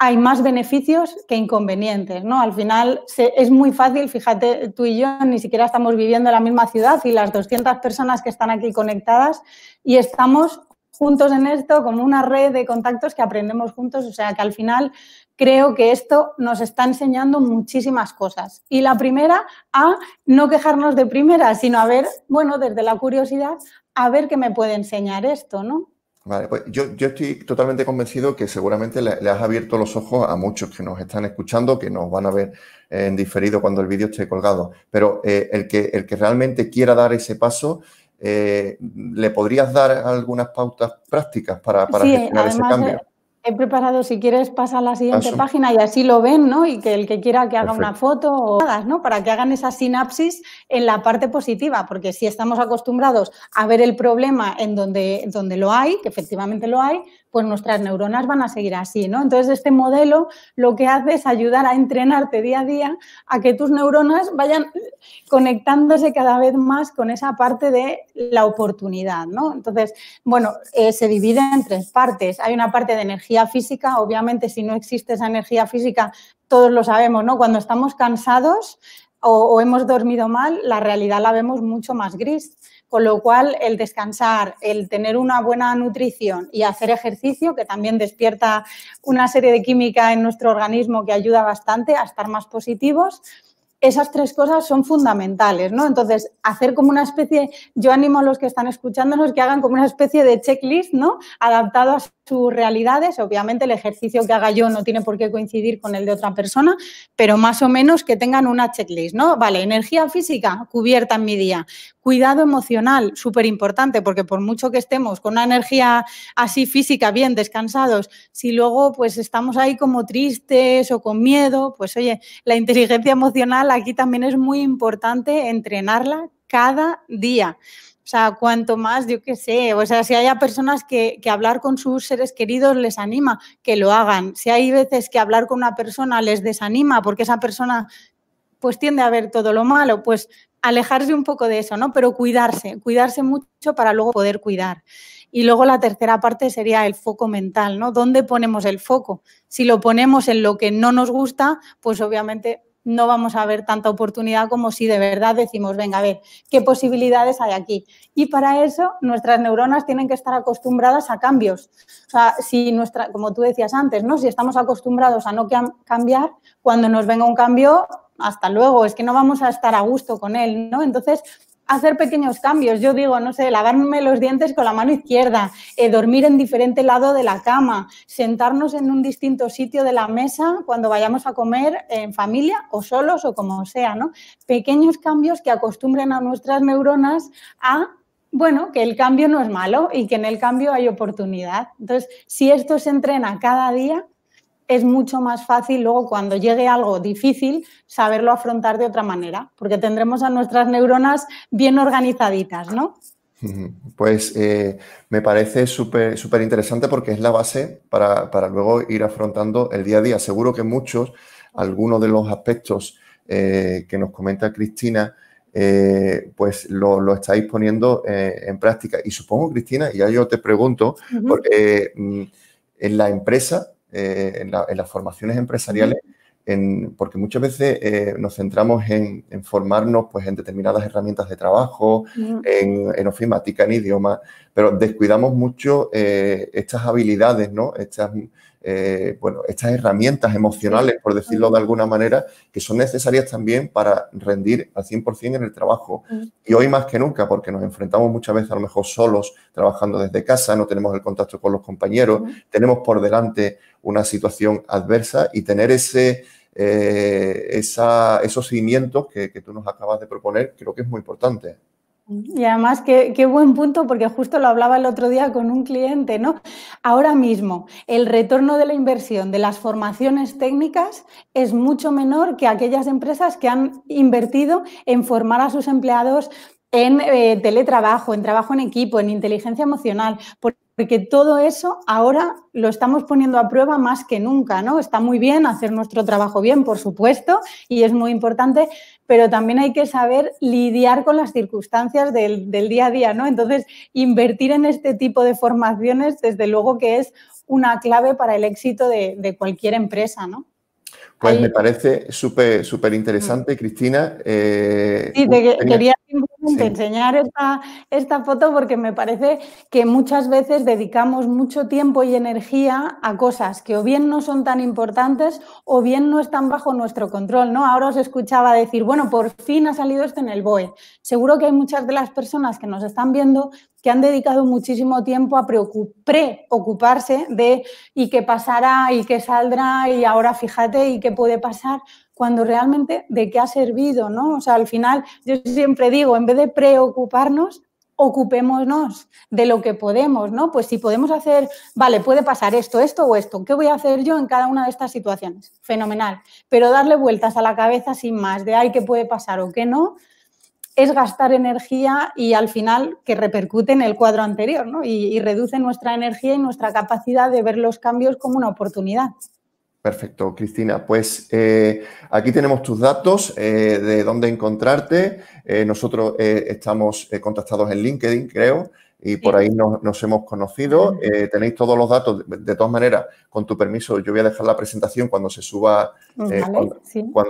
hay más beneficios que inconvenientes, ¿no? Al final es muy fácil, fíjate, tú y yo ni siquiera estamos viviendo en la misma ciudad y las 200 personas que están aquí conectadas y estamos juntos en esto, como una red de contactos que aprendemos juntos, o sea que al final creo que esto nos está enseñando muchísimas cosas. Y la primera, a no quejarnos de primera, sino a ver, bueno, desde la curiosidad, a ver qué me puede enseñar esto, ¿no? Vale, pues yo, yo estoy totalmente convencido que seguramente le, has abierto los ojos a muchos que nos están escuchando, que nos van a ver eh, en diferido cuando el vídeo esté colgado. Pero eh, el, que, el que realmente quiera dar ese paso, eh, ¿Le podrías dar algunas pautas prácticas para, gestionar ese cambio? Eh, he preparado, si quieres, pasa a la siguiente página y así lo ven, ¿no? Y que el que quiera que haga una foto o Para que hagan esa sinapsis en la parte positiva, porque si estamos acostumbrados a ver el problema en donde lo hay, que efectivamente lo hay, pues nuestras neuronas van a seguir así, ¿no? Entonces, este modelo lo que hace es ayudar a entrenarte día a día a que tus neuronas vayan conectándose cada vez más con esa parte de la oportunidad, ¿no? Entonces, bueno, eh, se divide en tres partes. Hay una parte de energía física, obviamente, si no existe esa energía física, todos lo sabemos, ¿no? Cuando estamos cansados, o, hemos dormido mal, la realidad la vemos mucho más gris. Con lo cual, el descansar, el tener una buena nutrición y hacer ejercicio, que también despierta una serie de química en nuestro organismo que ayuda bastante a estar más positivos, esas tres cosas son fundamentales, ¿no? Entonces, hacer como una especie, yo animo a los que están escuchándonos que hagan como una especie de checklist, ¿no? Adaptado a sus realidades. Obviamente el ejercicio que haga yo no tiene por qué coincidir con el de otra persona, pero más o menos que tengan una checklist, ¿no? Vale, energía física cubierta en mi día. Cuidado emocional, súper importante, porque por mucho que estemos con una energía así física, bien descansados, si luego pues estamos ahí como tristes o con miedo, pues oye, la inteligencia emocional aquí también es muy importante entrenarla cada día sea, cuanto más, yo qué sé, o sea, si hay personas que, que, hablar con sus seres queridos les anima, que lo hagan. Si hay veces que hablar con una persona les desanima porque esa persona pues tiende a ver todo lo malo, pues alejarse un poco de eso, ¿no? Pero cuidarse, cuidarse mucho para luego poder cuidar. Y luego la tercera parte sería el foco mental, ¿no? ¿Dónde ponemos el foco? Si lo ponemos en lo que no nos gusta, pues obviamente no vamos a ver tanta oportunidad como si de verdad decimos, venga, a ver, ¿qué posibilidades hay aquí? Y para eso nuestras neuronas tienen que estar acostumbradas a cambios. O sea, si nuestra, como tú decías antes, ¿no? Si estamos acostumbrados a no cambiar, cuando nos venga un cambio, hasta luego, es que no vamos a estar a gusto con él, ¿no? Entonces, hacer pequeños cambios. Yo digo, no sé, lavarme los dientes con la mano izquierda, eh, dormir en diferente lado de la cama, sentarnos en un distinto sitio de la mesa cuando vayamos a comer en familia o solos o como sea, ¿no? Pequeños cambios que acostumbren a nuestras neuronas a bueno, que el cambio no es malo y que en el cambio hay oportunidad. Entonces, si esto se entrena cada día, es mucho más fácil luego cuando llegue algo difícil saberlo afrontar de otra manera, porque tendremos a nuestras neuronas bien organizaditas, ¿no? Pues eh, me parece súper interesante porque es la base para, luego ir afrontando el día a día. Seguro que muchos, algunos de los aspectos eh, que nos comenta Cristina, eh, pues lo, estáis poniendo en práctica. Y supongo, Cristina, y ya yo te pregunto, porque mm, en la empresa eh, en, las formaciones empresariales, porque muchas veces eh, nos centramos en, formarnos pues, en determinadas herramientas de trabajo, en, ofimática, en idioma, pero descuidamos mucho eh, estas habilidades, ¿no? Estas, eh, bueno, estas herramientas emocionales, por decirlo de alguna manera, que son necesarias también para rendir al 100% en el trabajo. Mm. Y hoy más que nunca, porque nos enfrentamos muchas veces a lo mejor solos, trabajando desde casa, no tenemos el contacto con los compañeros, tenemos por delante una situación adversa y tener ese... Eh, esos cimientos que tú nos acabas de proponer, creo que es muy importante. Y además, qué, qué, buen punto, porque justo lo hablaba el otro día con un cliente, ¿no? Ahora mismo, el retorno de la inversión de las formaciones técnicas es mucho menor que aquellas empresas que han invertido en formar a sus empleados en eh, teletrabajo, en trabajo en equipo, en inteligencia emocional porque todo eso ahora lo estamos poniendo a prueba más que nunca, ¿no? Está muy bien hacer nuestro trabajo bien, por supuesto, y es muy importante, pero también hay que saber lidiar con las circunstancias del, día a día, ¿no? Entonces, invertir en este tipo de formaciones, desde luego que es una clave para el éxito de, cualquier empresa, ¿no? Pues me parece súper súper interesante, mm. Cristina. Eh, sí, quería enseñar esta, esta foto porque me parece que muchas veces dedicamos mucho tiempo y energía a cosas que o bien no son tan importantes o bien no están bajo nuestro control, ¿no? Ahora os escuchaba decir, bueno, por fin ha salido esto en el BOE. Seguro que hay muchas de las personas que nos están viendo que han dedicado muchísimo tiempo a preocuparse de y qué pasará y qué saldrá y ahora fíjate y qué puede pasar cuando realmente de qué ha servido, ¿no? O sea, al final yo siempre digo, en vez de preocuparnos, ocupémonos de lo que podemos, ¿no? Pues si podemos hacer, vale, puede pasar esto, esto o esto, ¿qué voy a hacer yo en cada una de estas situaciones? Fenomenal. Pero darle vueltas a la cabeza sin más, de ay, qué puede pasar o qué no, es gastar energía y al final que repercute en el cuadro anterior, ¿no? Y, y reduce nuestra energía y nuestra capacidad de ver los cambios como una oportunidad. Perfecto, Cristina. Pues eh, aquí tenemos tus datos, eh, de dónde encontrarte. Eh, nosotros estamos contactados en LinkedIn, creo, y por ahí nos, hemos conocido. tenéis todos los datos. De, todas maneras, con tu permiso, yo voy a dejar la presentación cuando se suba, mm,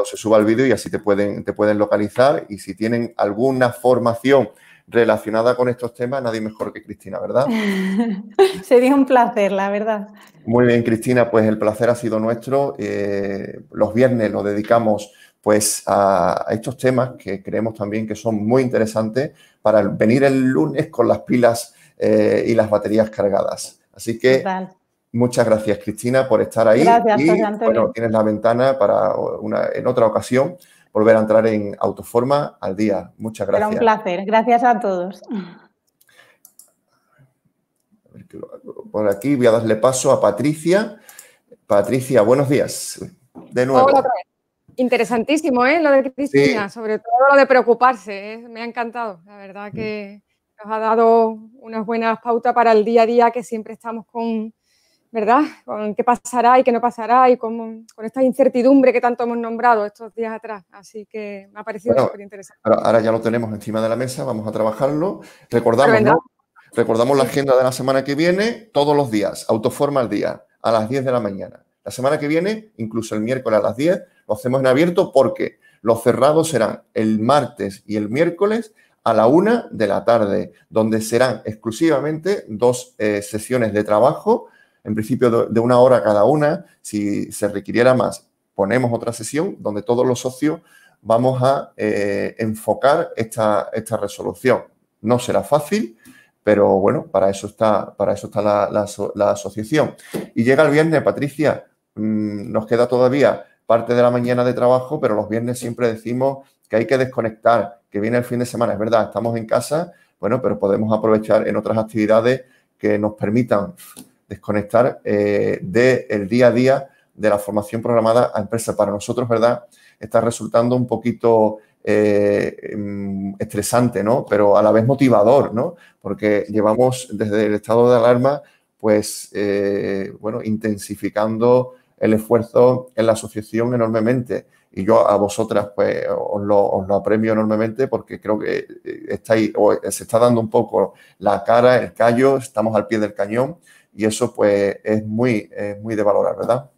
se suba el vídeo y así te pueden, te pueden localizar. Y si tienen alguna formación relacionada con estos temas, nadie mejor que Cristina, ¿verdad? Sería un placer, la verdad. Muy bien, Cristina, pues el placer ha sido nuestro. Eh, los viernes lo dedicamos pues a estos temas que creemos también que son muy interesantes para venir el lunes con las pilas eh, y las baterías cargadas. Así que muchas gracias Cristina por estar ahí. Gracias, y, bueno, tienes la ventana para una, en otra ocasión volver a entrar en Autoforma al día. Muchas gracias. Era un placer. Gracias a todos. Por aquí voy a darle paso a Patricia. Patricia, buenos días. De nuevo. Interesantísimo, ¿eh? Lo de Cristina, sobre todo lo de preocuparse. ¿eh? Me ha encantado. La verdad que nos ha dado unas buenas pautas para el día a día que siempre estamos con, ¿verdad? Con qué pasará y qué no pasará y con, con esta incertidumbre que tanto hemos nombrado estos días atrás. Así que me ha parecido súper interesante. Ahora, ya lo tenemos encima de la mesa, vamos a trabajarlo. Recordamos, Recordamos la agenda de la semana que viene, todos los días, autoforma al día, a las 10 de la mañana. La semana que viene, incluso el miércoles a las 10, lo hacemos en abierto porque los cerrados serán el martes y el miércoles a la una de la tarde, donde serán exclusivamente dos eh, sesiones de trabajo en principio de una hora cada una. Si se requiriera más, ponemos otra sesión donde todos los socios vamos a eh, enfocar esta, esta, resolución. No será fácil, pero bueno, para eso está, para eso está la, asociación. Y llega el viernes, Patricia, mm, nos queda todavía parte de la mañana de trabajo, pero los viernes siempre decimos que hay que desconectar, que viene el fin de semana, es verdad, estamos en casa, bueno, pero podemos aprovechar en otras actividades que nos permitan desconectar eh, del día a día de la formación programada a empresa. Para nosotros, ¿verdad? Está resultando un poquito eh, mm, estresante, ¿no? Pero a la vez motivador, ¿no? Porque llevamos desde el estado de alarma, pues, eh, bueno, intensificando el esfuerzo en la asociación enormemente. Y yo a vosotras, pues, os lo, apremio enormemente porque creo que estáis, se está dando un poco la cara, el callo, estamos al pie del cañón y eso pues es muy, muy de valorar, ¿verdad?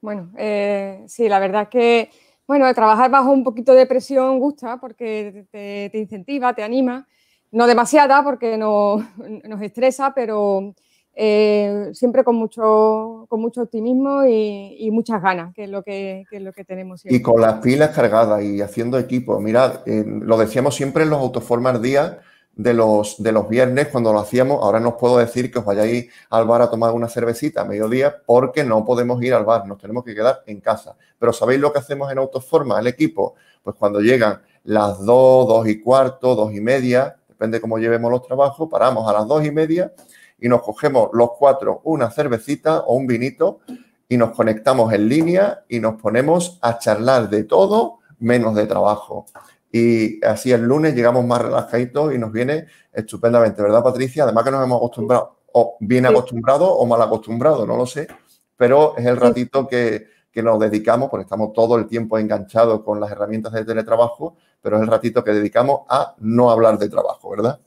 Bueno, eh, sí, la verdad es que, bueno, trabajar bajo un poquito de presión gusta porque te, incentiva, te anima, no demasiada porque no, nos estresa, pero eh, siempre con mucho, con mucho optimismo y, muchas ganas, que es lo que, lo que tenemos Y con las pilas cargadas y haciendo equipo. Mirad, eh, lo decíamos siempre en los Autoformas Días, de los, de los viernes cuando lo hacíamos. Ahora no os puedo decir que os vayáis al bar a tomar una cervecita a mediodía porque no podemos ir al bar, nos tenemos que quedar en casa. Pero ¿sabéis lo que hacemos en Autoforma, el equipo? Pues cuando llegan las 2, 2 y cuarto, dos y media, depende cómo llevemos los trabajos, paramos a las dos y media y nos cogemos los cuatro una cervecita o un vinito y nos conectamos en línea y nos ponemos a charlar de todo menos de trabajo y así el lunes llegamos más relajaditos y nos viene estupendamente, ¿verdad, Patricia? Además que nos hemos acostumbrado, o bien acostumbrado o mal acostumbrado, no lo sé, pero es el ratito que, nos dedicamos, porque estamos todo el tiempo enganchados con las herramientas de teletrabajo, pero es el ratito que dedicamos a no hablar de trabajo, ¿verdad?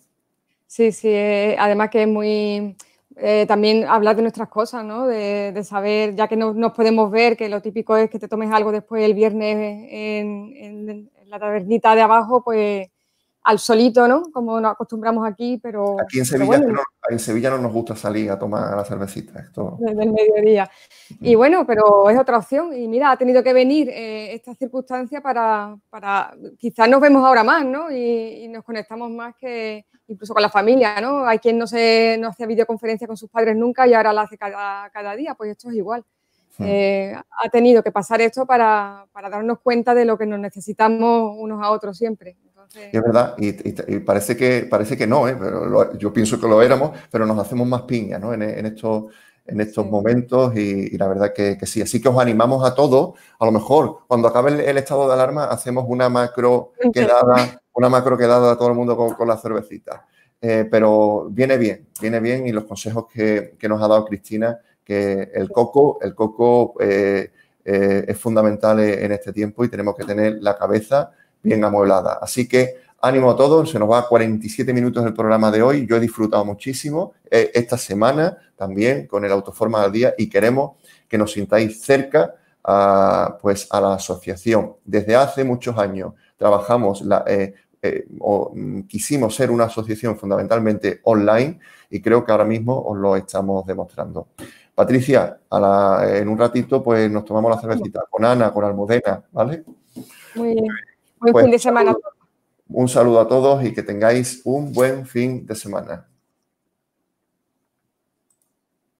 Sí, sí, eh, además que es muy... Eh, también hablar de nuestras cosas, ¿no? De, saber, ya que no nos podemos ver, que lo típico es que te tomes algo después el viernes en, la tabernita de abajo, pues al solito, ¿no? Como nos acostumbramos aquí, pero... Aquí en Sevilla, no, en Sevilla no nos gusta salir a tomar la cervecita, esto... Desde el mediodía. Y bueno, pero es otra opción. Y mira, ha tenido que venir eh, esta circunstancia para, Quizás nos vemos ahora más, ¿no? Y, nos conectamos más que incluso con la familia, ¿no? Hay quien no, se, no hace videoconferencia con sus padres nunca y ahora la hace cada día, pues esto es igual. Mm. Eh, ha tenido que pasar esto para, darnos cuenta de lo que nos necesitamos unos a otros siempre. Es verdad, y, parece, que, parece que no, ¿eh? pero yo pienso que lo éramos, pero nos hacemos más piña ¿no? en, estos, en estos momentos y, la verdad que, sí. Así que os animamos a todos, a lo mejor cuando acabe el, estado de alarma hacemos una macro quedada, una macro quedada a todo el mundo con, la cervecita. Eh, pero viene bien, viene bien y los consejos que nos ha dado Cristina que el coco, el coco eh, eh, es fundamental en este tiempo y tenemos que tener la cabeza bien amueblada. Así que ánimo a todos, se nos va 47 minutos del programa de hoy, yo he disfrutado muchísimo eh, esta semana también con el Autoforma del Día y queremos que nos sintáis cerca a, pues, a la asociación. Desde hace muchos años trabajamos o, mm, quisimos ser una asociación fundamentalmente online y creo que ahora mismo os lo estamos demostrando. Patricia, en un ratito pues nos tomamos la cervecita con Ana, con Almudena, ¿vale? Muy bien. Buen pues, fin de semana. Un saludo a todos y que tengáis un buen fin de semana.